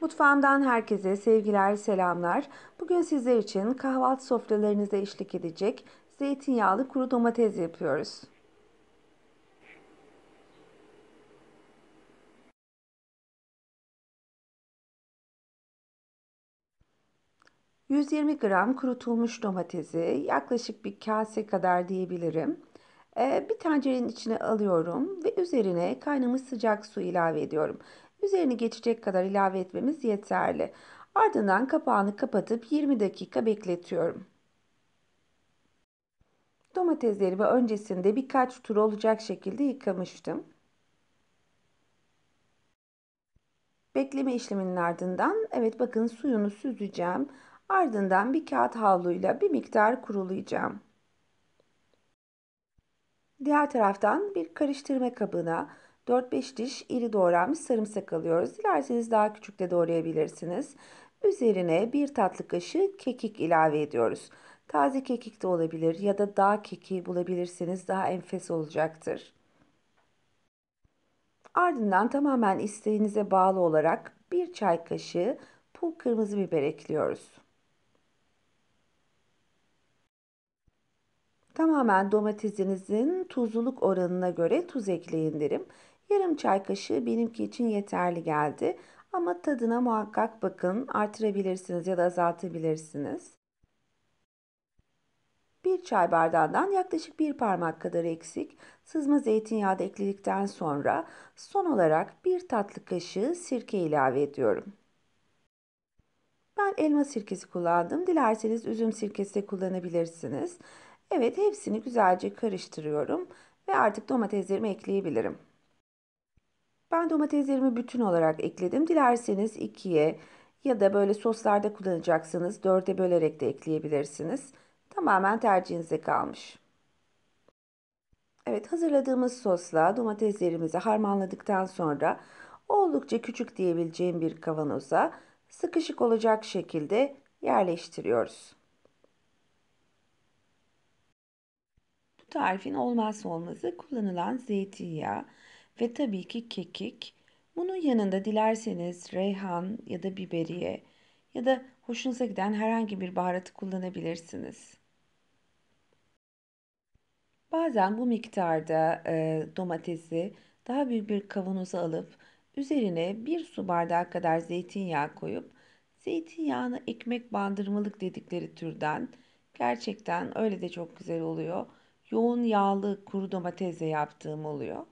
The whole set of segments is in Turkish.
Mutfağımdan herkese sevgiler, selamlar. Bugün sizler için kahvaltı sofralarınıza eşlik edecek zeytinyağlı kuru domates yapıyoruz. ...120 gram kurutulmuş domatesi... ...yaklaşık bir kase kadar diyebilirim. Ee, bir tencerenin içine alıyorum... ...ve üzerine kaynamış sıcak su ilave ediyorum üzerini geçecek kadar ilave etmemiz yeterli. Ardından kapağını kapatıp 20 dakika bekletiyorum. Domatesleri ve öncesinde birkaç tur olacak şekilde yıkamıştım. Bekleme işleminin ardından evet bakın suyunu süzeceğim. Ardından bir kağıt havluyla bir miktar kurulayacağım. Diğer taraftan bir karıştırma kabına 4-5 diş iri doğranmış sarımsak alıyoruz. Dilerseniz daha küçük de doğrayabilirsiniz. Üzerine bir tatlı kaşığı kekik ilave ediyoruz. Taze kekik de olabilir ya da dağ kekiği bulabilirseniz daha enfes olacaktır. Ardından tamamen isteğinize bağlı olarak bir çay kaşığı pul kırmızı biber ekliyoruz. Tamamen domatesinizin tuzluluk oranına göre tuz ekleyin derim. Yarım çay kaşığı benimki için yeterli geldi ama tadına muhakkak bakın artırabilirsiniz ya da azaltabilirsiniz. Bir çay bardağından yaklaşık bir parmak kadar eksik sızma zeytinyağı da ekledikten sonra son olarak bir tatlı kaşığı sirke ilave ediyorum. Ben elma sirkesi kullandım. Dilerseniz üzüm sirkesi de kullanabilirsiniz. Evet hepsini güzelce karıştırıyorum ve artık domateslerimi ekleyebilirim. Ben domateslerimi bütün olarak ekledim. Dilerseniz ikiye ya da böyle soslarda kullanacaksınız, dörde bölerek de ekleyebilirsiniz. Tamamen tercihinize kalmış. Evet hazırladığımız sosla domateslerimizi harmanladıktan sonra oldukça küçük diyebileceğim bir kavanoza sıkışık olacak şekilde yerleştiriyoruz. Bu tarifin olmazsa olmazı kullanılan zeytinyağı ve tabii ki kekik. Bunun yanında dilerseniz reyhan ya da biberiye ya da hoşunuza giden herhangi bir baharatı kullanabilirsiniz. Bazen bu miktarda e, domatesi daha büyük bir kavanoza alıp üzerine bir su bardağı kadar zeytinyağı koyup zeytinyağını ekmek bandırmalık dedikleri türden gerçekten öyle de çok güzel oluyor. Yoğun yağlı kuru domatesle yaptığım oluyor.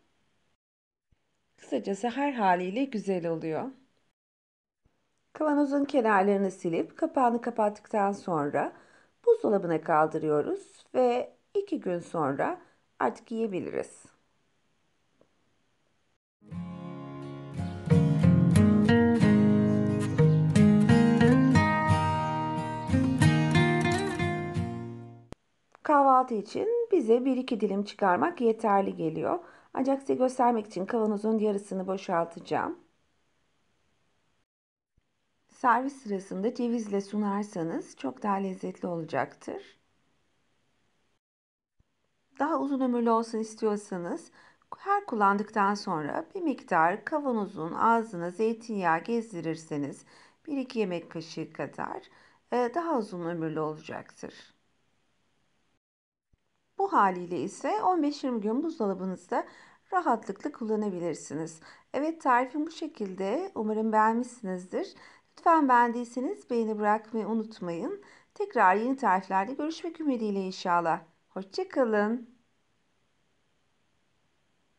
Kısacası her haliyle güzel oluyor. Kavanozun kenarlarını silip kapağını kapattıktan sonra buzdolabına kaldırıyoruz ve 2 gün sonra artık yiyebiliriz. Kahvaltı için bize 1-2 dilim çıkarmak yeterli geliyor. Ancak size göstermek için kavanozun yarısını boşaltacağım. Servis sırasında cevizle sunarsanız çok daha lezzetli olacaktır. Daha uzun ömürlü olsun istiyorsanız her kullandıktan sonra bir miktar kavanozun ağzına zeytinyağı gezdirirseniz 1-2 yemek kaşığı kadar e, daha uzun ömürlü olacaktır. Bu haliyle ise 15-20 gün buzdolabınızda rahatlıkla kullanabilirsiniz. Evet tarifim bu şekilde. Umarım beğenmişsinizdir. Lütfen beğendiyseniz beğeni bırakmayı unutmayın. Tekrar yeni tariflerde görüşmek ümidiyle inşallah. Hoşçakalın.